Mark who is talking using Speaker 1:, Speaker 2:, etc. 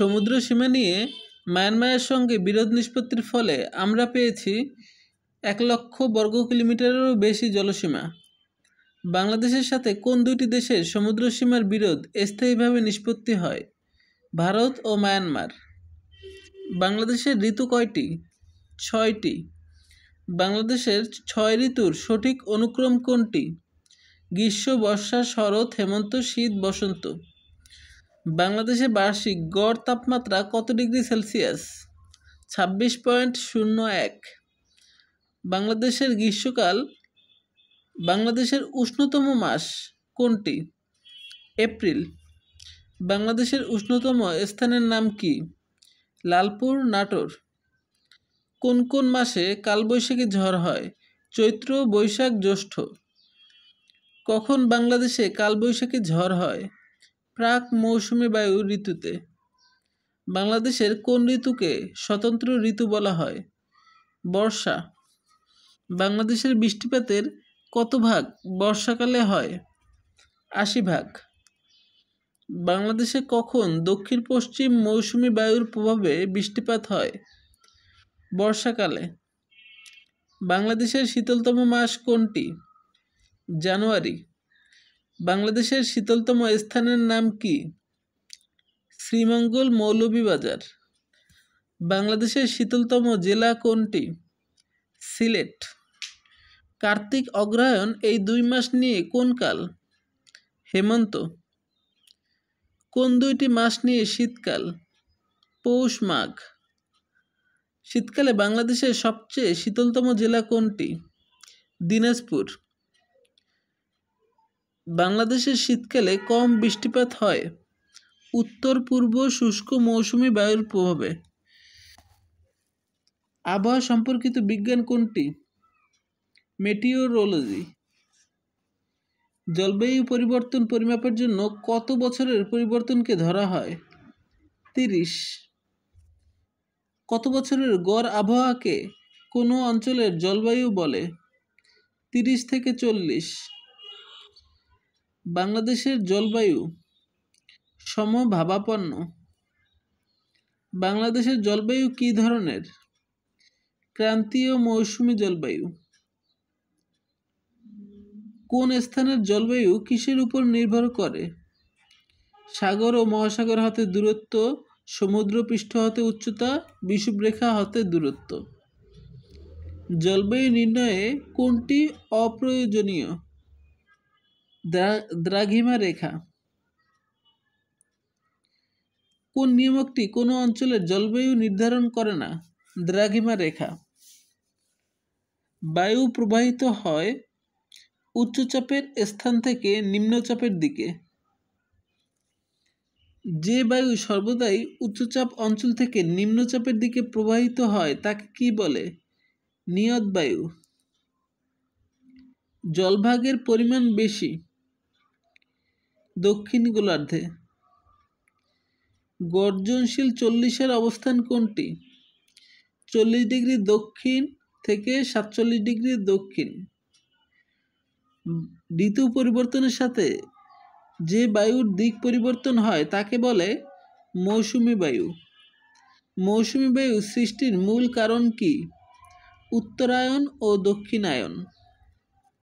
Speaker 1: সমুদ্র সীমা নিয়ে মায়ানমারের সঙ্গে বিরোধ নিষ্পত্তির ফলে আমরা পেয়েছি এক লক্ষ বর্গ কিলোমিটারেরও বেশি জলসীমা বাংলাদেশের সাথে কোন দুটি দেশের সমুদ্র সীমার বিরোধ স্থায়ীভাবে নিষ্পত্তি হয় ভারত ও মায়ানমার বাংলাদেশের ঋতু কয়টি ছয়টি বাংলাদেশের ছয় ঋতুর সঠিক অনুক্রম কোনটি গ্রীষ্ম বর্ষা শরৎ হেমন্ত শীত বসন্ত বাংলাদেশে বার্ষিক গড় তাপমাত্রা কত ডিগ্রি সেলসিয়াস ছাব্বিশ পয়েন্ট শূন্য এক বাংলাদেশের গ্রীষ্মকাল বাংলাদেশের উষ্ণতম মাস কোনটি এপ্রিল বাংলাদেশের উষ্ণতম স্থানের নাম কি লালপুর নাটোর কোন কোন মাসে কালবৈশাখী ঝড় হয় চৈত্র বৈশাখ জ্যৈষ্ঠ কখন বাংলাদেশে কালবৈশাখী ঝড় হয় প্রাক মৌসুমি বায়ু ঋতুতে বাংলাদেশের কোন ঋতুকে স্বতন্ত্র ঋতু বলা হয় বর্ষা বাংলাদেশের বৃষ্টিপাতের কত ভাগ বর্ষাকালে হয় আশি ভাগ বাংলাদেশে কখন দক্ষিণ পশ্চিম মৌসুমি বায়ুর প্রভাবে বৃষ্টিপাত হয় বর্ষাকালে বাংলাদেশের শীতলতম মাস কোনটি জানুয়ারি বাংলাদেশের শীতলতম স্থানের নাম কি শ্রীমঙ্গল মৌলভীবাজার বাংলাদেশের শীতলতম জেলা কোনটি সিলেট কার্তিক অগ্রহায়ণ এই দুই মাস নিয়ে কোন কাল হেমন্ত কোন দুইটি মাস নিয়ে শীতকাল পৌষ মাঘ শীতকালে বাংলাদেশের সবচেয়ে শীতলতম জেলা কোনটি দিনাজপুর বাংলাদেশের শীতকালে কম বৃষ্টিপাত হয় উত্তর পূর্ব শুষ্ক মৌসুমি বায়ুর প্রভাবে আবহাওয়া সম্পর্কিত বিজ্ঞান কোনটি মেটিওরোলজি জলবায়ু পরিবর্তন পরিমাপের জন্য কত বছরের পরিবর্তনকে ধরা হয় তিরিশ কত বছরের গড় আবহাওয়াকে কোনো অঞ্চলের জলবায়ু বলে তিরিশ থেকে চল্লিশ বাংলাদেশের জলবায়ু সমভাবাপন্ন বাংলাদেশের জলবায়ু কি ধরনের ক্রান্তীয় মৌসুমি জলবায়ু কোন স্থানের জলবায়ু কিসের উপর নির্ভর করে সাগর ও মহাসাগর হতে দূরত্ব সমুদ্রপৃষ্ঠ হতে উচ্চতা বিষুবরেখা হতে দূরত্ব জলবায়ু নির্ণয়ে কোনটি অপ্রয়োজনীয় দ্রাঘিমা রেখা কোন নিয়ামকটি কোনো অঞ্চলের জলবায়ু নির্ধারণ করে না দ্রাঘিমা রেখা বায়ু প্রবাহিত হয় উচ্চচাপের স্থান থেকে নিম্নচাপের দিকে যে বায়ু সর্বদাই উচ্চচাপ অঞ্চল থেকে নিম্নচাপের দিকে প্রবাহিত হয় তাকে কি বলে নিয়ত বায়ু জলভাগের পরিমাণ বেশি দক্ষিণ গোলার্ধে গর্জনশীল চল্লিশের অবস্থান কোনটি চল্লিশ ডিগ্রি দক্ষিণ থেকে সাতচল্লিশ ডিগ্রি দক্ষিণ ঋতু পরিবর্তনের সাথে যে বায়ুর দিক পরিবর্তন হয় তাকে বলে মৌসুমি বায়ু মৌসুমি বায়ু সৃষ্টির মূল কারণ কি উত্তরায়ণ ও দক্ষিণায়ন